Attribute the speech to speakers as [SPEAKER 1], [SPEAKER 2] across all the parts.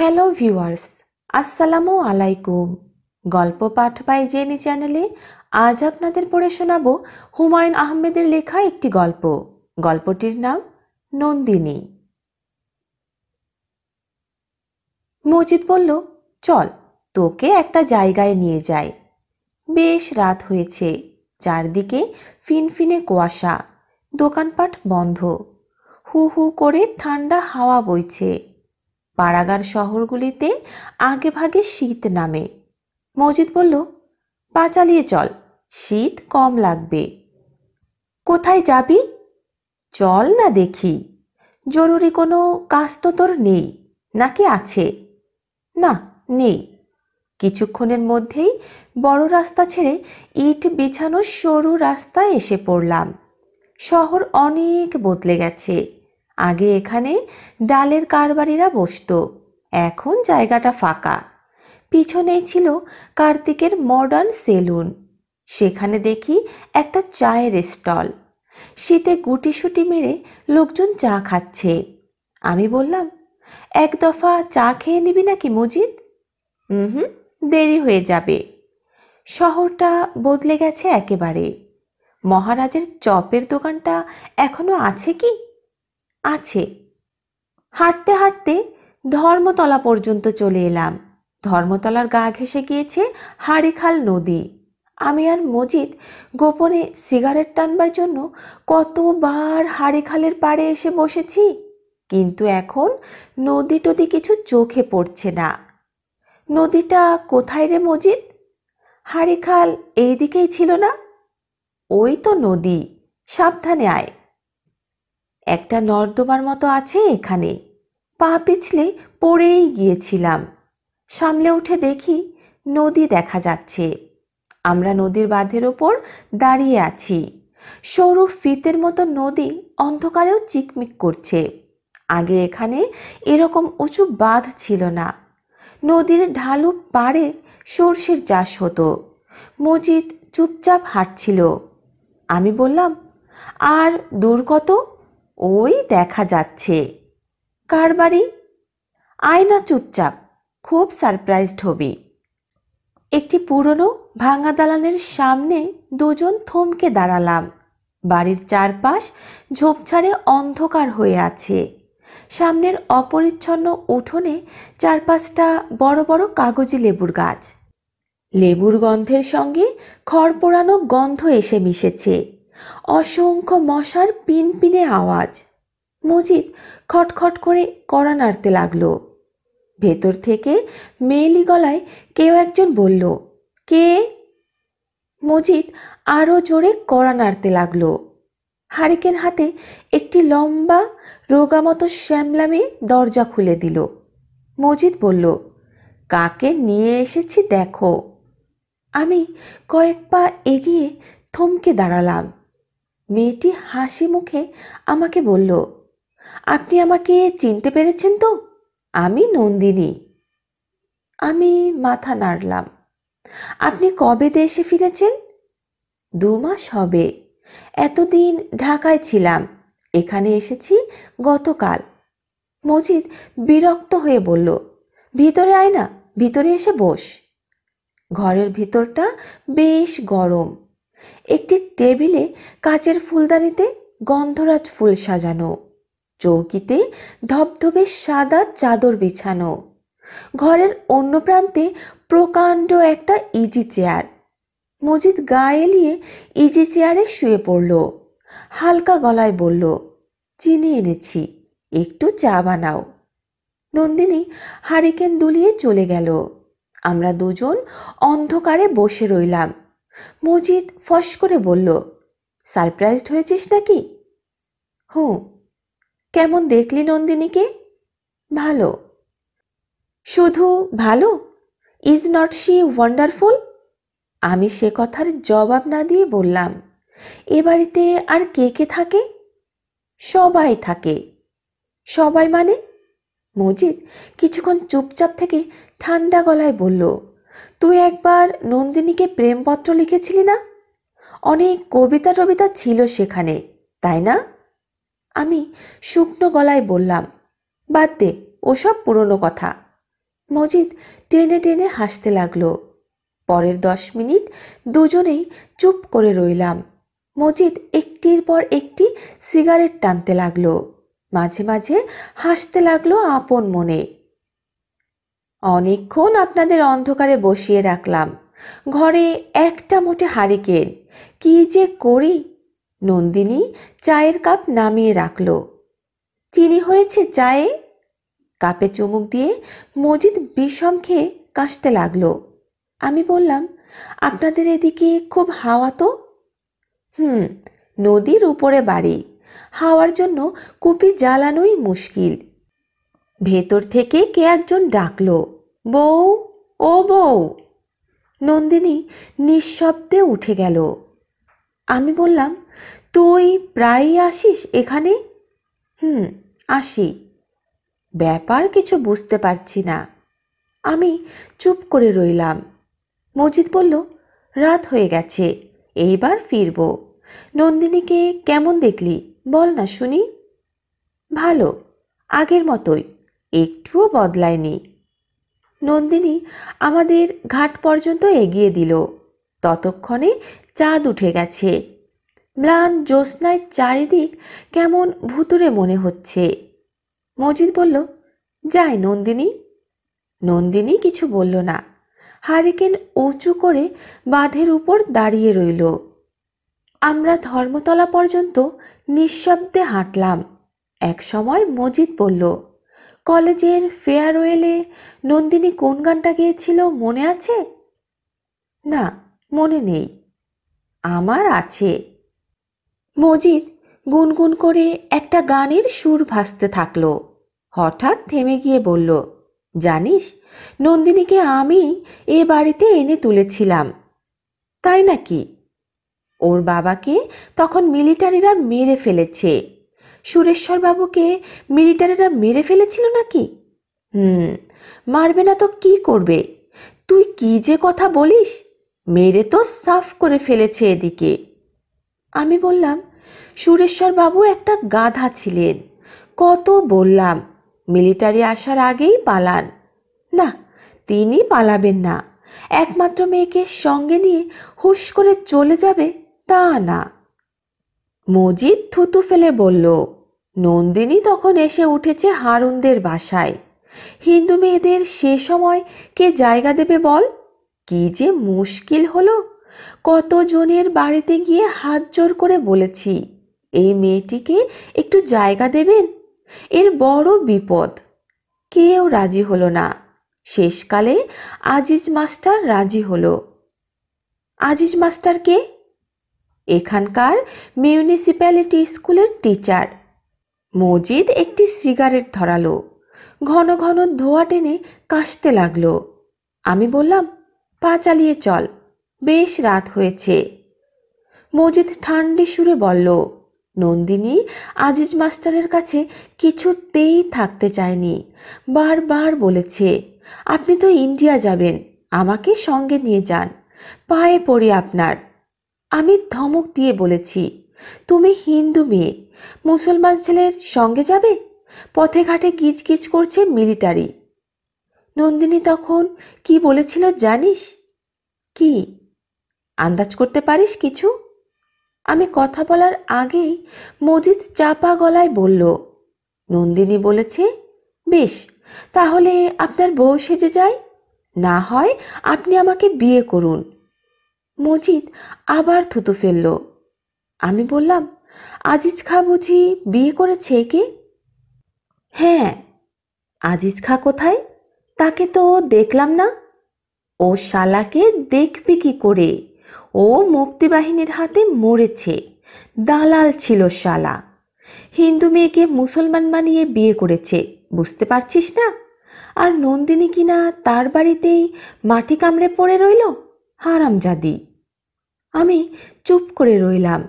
[SPEAKER 1] hello viewers আসসালামু আলাইকুম গল্প পাঠ বাই জেনি চ্যানেলে আজ আপনাদের পড়ে শোনাব হুমায়ুন আহমেদের লেখা একটি গল্প গল্পটির নাম নন্দিনী মজিদ বলল চল তোকে একটা জায়গায় নিয়ে যাই বেশ রাত হয়েছে চারদিকে ফিনফিনে কুয়াশা দোকানপাট বন্ধ হু হু করে ঠান্ডা হাওয়া বইছে পাড়াগার শহরগুলিতে আগে ভাগে শীত নামে মজিদ বলল পা চালিয়ে চল শীত কম লাগবে কোথায় যাবি চল না দেখি জরুরি কোনো কাজ তো তোর নেই নাকি আছে না নেই কিছুক্ষণের মধ্যেই বড় রাস্তা ছেড়ে ইট বিছানো সরু রাস্তায় এসে পড়লাম শহর অনেক বদলে গেছে আগে এখানে ডালের কারবারিরা বসত এখন জায়গাটা ফাঁকা পিছনেই ছিল কার্তিকের মডার্ন সেলুন সেখানে দেখি একটা চায়ের স্টল শীতে গুটিসুটি মেরে লোকজন চা খাচ্ছে আমি বললাম এক দফা চা খেয়ে নিবি নাকি মজিদ হুম দেরি হয়ে যাবে শহরটা বদলে গেছে একেবারে মহারাজের চপের দোকানটা এখনো আছে কি আছে হাঁটতে হাঁটতে ধর্মতলা পর্যন্ত চলে এলাম ধর্মতলার গা ঘেসে গিয়েছে হাড়িখাল নদী আমি আর মজিদ গোপনে সিগারেট টানবার জন্য কতবার হাড়িখালের পাড়ে এসে বসেছি কিন্তু এখন নদী টদি কিছু চোখে পড়ছে না নদীটা কোথায় রে মজিদ হাড়িখাল এই দিকেই ছিল না ওই তো নদী সাবধানে আয় একটা নর্দমার মতো আছে এখানে পা পিছলে পড়েই গিয়েছিলাম সামলে উঠে দেখি নদী দেখা যাচ্ছে আমরা নদীর বাঁধের ওপর দাঁড়িয়ে আছি সৌর ফিতের মতো নদী অন্ধকারেও চিকমিক করছে আগে এখানে এরকম উঁচু বাঁধ ছিল না নদীর ঢালু পাড়ে সর্ষের চাষ হতো মজিদ চুপচাপ হাঁটছিল আমি বললাম আর দূর কত ওই দেখা যাচ্ছে কার বাড়ি আয়না চুপচাপ খুব সারপ্রাইজড হবি একটি পুরনো ভাঙা দালানের সামনে দুজন থমকে দাঁড়ালাম বাড়ির চারপাশ ঝোপঝাড়ে অন্ধকার হয়ে আছে সামনের অপরিচ্ছন্ন উঠোনে চার পাঁচটা বড় বড় কাগজি লেবুর গাছ লেবুর গন্ধের সঙ্গে খড় পোড়ানো গন্ধ এসে মিশেছে অসংখ্য মশার পিনপিনে আওয়াজ মজিদ খটখট করে কড়া নাড়তে লাগলো ভেতর থেকে মেয়েলি গলায় কেউ একজন বলল কে মজিদ আরও জোরে কড়া নাড়তে লাগলো হারিকেন হাতে একটি লম্বা রোগামতো শ্যামলামে দরজা খুলে দিল মজিদ বলল কাকে নিয়ে এসেছি দেখো আমি কয়েক পা এগিয়ে থমকে দাঁড়ালাম মেয়েটি হাসি মুখে আমাকে বলল আপনি আমাকে চিনতে পেরেছেন তো আমি নন্দিনী আমি মাথা নাড়লাম আপনি কবে দেশে ফিরেছেন দু মাস হবে এতদিন ঢাকায় ছিলাম এখানে এসেছি গতকাল মজিদ বিরক্ত হয়ে বলল ভিতরে আয় না ভিতরে এসে বস ঘরের ভিতরটা বেশ গরম একটি টেবিলে কাচের ফুলদানিতে গন্ধরাজ ফুল সাজানো চৌকিতে ধবধবে সাদা চাদর বিছানো ঘরের অন্য প্রান্তে প্রকাণ্ড একটা ইজি চেয়ার মজিদ গা এলিয়ে ইজি চেয়ারে শুয়ে পড়ল হালকা গলায় বলল চিনি এনেছি একটু চা বানাও নন্দিনী হারিকেন দুলিয়ে চলে গেল আমরা দুজন অন্ধকারে বসে রইলাম মজিদ ফস করে বলল সারপ্রাইজড হয়েছিস নাকি হুঁ কেমন দেখলি নন্দিনীকে ভালো শুধু ভালো ইজ নট শি ওয়ান্ডারফুল আমি সে কথার জবাব না দিয়ে বললাম এ বাড়িতে আর কে কে থাকে সবাই থাকে সবাই মানে মজিদ কিছুক্ষণ চুপচাপ থেকে ঠান্ডা গলায় বলল তুই একবার নন্দিনীকে প্রেমপত্র লিখেছিলি না অনেক কবিতা টবিতা ছিল সেখানে তাই না আমি শুকনো গলায় বললাম বাদ দে ওসব পুরনো কথা মজিদ টেনে টেনে হাসতে লাগলো পরের দশ মিনিট দুজনেই চুপ করে রইলাম মজিদ একটির পর একটি সিগারেট টানতে লাগলো মাঝে মাঝে হাসতে লাগলো আপন মনে অনেকক্ষণ আপনাদের অন্ধকারে বসিয়ে রাখলাম ঘরে একটা মোটে হারিকেন কি যে করি নন্দিনী চায়ের কাপ নামিয়ে রাখল চিনি হয়েছে চায়ে কাপে চুমুক দিয়ে মজিদ বিষম খেয়ে কাশতে লাগলো আমি বললাম আপনাদের এদিকে খুব হাওয়া তো হুম নদীর উপরে বাড়ি হাওয়ার জন্য কুপি জ্বালানোই মুশকিল ভেতর থেকে কে একজন ডাকল বউ ও বউ নন্দিনী নিঃশব্দে উঠে গেল আমি বললাম তুই প্রায়ই আসিস এখানে হুম আসি ব্যাপার কিছু বুঝতে পারছি না আমি চুপ করে রইলাম মজিদ বলল রাত হয়ে গেছে এইবার ফিরব নন্দিনীকে কেমন দেখলি বল না শুনি ভালো আগের মতোই একটুও বদলায়নি নন্দিনী আমাদের ঘাট পর্যন্ত এগিয়ে দিল ততক্ষণে চাঁদ উঠে গেছে ম্লান জ্যোৎস্নায় চারিদিক কেমন ভুতুরে মনে হচ্ছে মজিদ বলল যাই নন্দিনী নন্দিনী কিছু বলল না হারিকেন উঁচু করে বাঁধের উপর দাঁড়িয়ে রইল আমরা ধর্মতলা পর্যন্ত নিঃশব্দে হাঁটলাম এক সময় মজিদ বলল কলেজের ফেয়ারওয়েলে নন্দিনী কোন গানটা গিয়েছিল মনে আছে না মনে নেই আমার আছে মজিদ গুনগুন করে একটা গানের সুর ভাসতে থাকলো হঠাৎ থেমে গিয়ে বলল জানিস নন্দিনীকে আমি এ বাড়িতে এনে তুলেছিলাম তাই নাকি ওর বাবাকে তখন মিলিটারিরা মেরে ফেলেছে সুরেশ্বরবাবুকে মিলিটারিরা মেরে ফেলেছিল নাকি হুম মারবে না তো কি করবে তুই কি যে কথা বলিস মেরে তো সাফ করে ফেলেছে এদিকে আমি বললাম সুরেশ্বরবাবু একটা গাধা ছিলেন কত বললাম মিলিটারি আসার আগেই পালান না তিনি পালাবেন না একমাত্র মেয়েকে সঙ্গে নিয়ে হুশ করে চলে যাবে তা না মজিদ থুতু ফেলে বলল নন্দিনী তখন এসে উঠেছে হারুনদের বাসায় হিন্দু মেয়েদের সে সময় কে জায়গা দেবে বল কি যে মুশকিল হলো কতজনের বাড়িতে গিয়ে হাত জোর করে বলেছি এই মেয়েটিকে একটু জায়গা দেবেন এর বড় বিপদ কেউ রাজি হলো না শেষকালে আজিজ মাস্টার রাজি হলো আজিজ মাস্টার কে এখানকার মিউনিসিপ্যালিটি স্কুলের টিচার মজিদ একটি সিগারেট ধরালো ঘন ঘন ধোয়া টেনে কাঁচতে লাগলো আমি বললাম পা চালিয়ে চল বেশ রাত হয়েছে মজিদ ঠান্ডি সুরে বলল নন্দিনী আজিজ মাস্টারের কাছে কিছুতেই থাকতে চায়নি বারবার বলেছে আপনি তো ইন্ডিয়া যাবেন আমাকে সঙ্গে নিয়ে যান পায়ে পড়ি আপনার আমি ধমক দিয়ে বলেছি তুমি হিন্দু মেয়ে মুসলমান ছেলের সঙ্গে যাবে পথে ঘাটে গিজগিজ করছে মিলিটারি নন্দিনী তখন কি বলেছিল জানিস কি আন্দাজ করতে পারিস কিছু আমি কথা বলার আগেই মজিদ চাপা গলায় বলল নন্দিনী বলেছে বেশ তাহলে আপনার বউ সেজে যায় না হয় আপনি আমাকে বিয়ে করুন মজিদ আবার থুতু ফেললো আমি বললাম আজিজ খা বুঝি বিয়ে করেছে কি হ্যাঁ আজিজ খা কোথায় তাকে তো দেখলাম না ও শালাকে দেখবি কি করে ও মুক্তি বাহিনীর হাতে মরেছে দালাল ছিল শালা হিন্দু মেয়েকে মুসলমান মানিয়ে বিয়ে করেছে বুঝতে পারছিস না আর নন্দিনী কিনা তার বাড়িতেই মাটি কামড়ে পড়ে রইল হারাম জাদি আমি চুপ করে রইলাম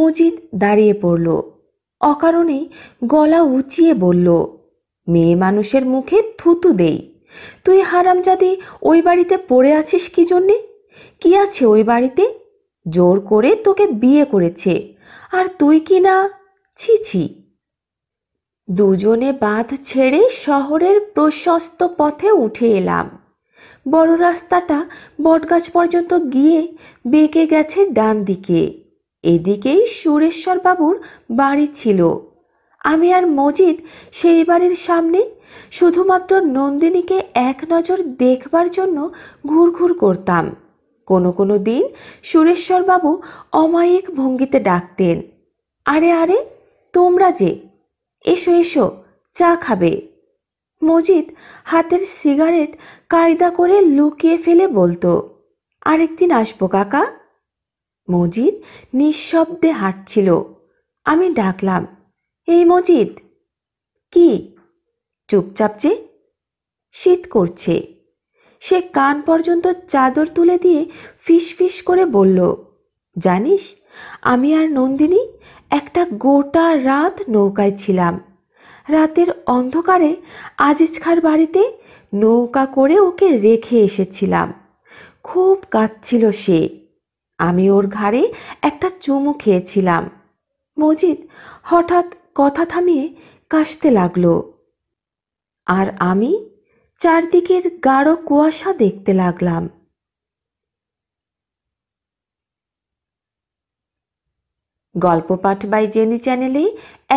[SPEAKER 1] মজিদ দাঁড়িয়ে পড়ল অকারণে গলা উঁচিয়ে বলল মেয়ে মানুষের মুখে থুতু দেই তুই হারামজাদি ওই বাড়িতে পড়ে আছিস কি জন্যে কি আছে ওই বাড়িতে জোর করে তোকে বিয়ে করেছে আর তুই কি না ছি ছি দুজনে বাঁধ ছেড়ে শহরের প্রশস্ত পথে উঠে এলাম বড় রাস্তাটা বটগাছ পর্যন্ত গিয়ে বেঁকে গেছে ডান দিকে এদিকেই সুরেশ্বরবাবুর বাড়ি ছিল আমি আর মজিদ সেই বাড়ির সামনে শুধুমাত্র নন্দিনীকে এক নজর দেখবার জন্য ঘুরঘুর করতাম কোনো কোনো দিন সুরেশ্বরবাবু অমায়িক ভঙ্গিতে ডাকতেন আরে আরে তোমরা যে এসো এসো চা খাবে মজিদ হাতের সিগারেট কায়দা করে লুকিয়ে ফেলে বলতো আরেকদিন আসবো কাকা মজিদ নিঃশব্দে হাঁটছিল আমি ডাকলাম এই মজিদ কি চুপচাপ যে শীত করছে সে কান পর্যন্ত চাদর তুলে দিয়ে ফিসফিস করে বলল জানিস আমি আর নন্দিনী একটা গোটা রাত নৌকায় ছিলাম রাতের অন্ধকারে আজিজ খার বাড়িতে নৌকা করে ওকে রেখে এসেছিলাম খুব কাঁদছিল সে আমি ওর ঘাড়ে একটা চুমু খেয়েছিলাম মজিদ হঠাৎ কথা থামিয়ে কাশতে লাগলো আর আমি চারদিকের গাঢ় কুয়াশা দেখতে লাগলাম গল্প পাঠ বাই জেনি চ্যানেলে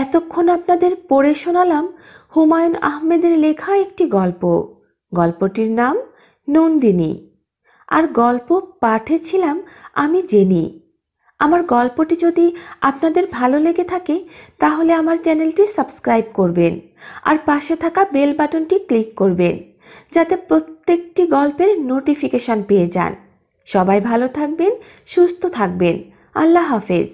[SPEAKER 1] এতক্ষণ আপনাদের পড়ে শোনালাম হুমায়ুন আহমেদের লেখা একটি গল্প গল্পটির নাম নন্দিনী আর গল্প পাঠে ছিলাম আমি জেনি আমার গল্পটি যদি আপনাদের ভালো লেগে থাকে তাহলে আমার চ্যানেলটি সাবস্ক্রাইব করবেন আর পাশে থাকা বেল বাটনটি ক্লিক করবেন যাতে প্রত্যেকটি গল্পের নোটিফিকেশান পেয়ে যান সবাই ভালো থাকবেন সুস্থ থাকবেন আল্লাহ হাফেজ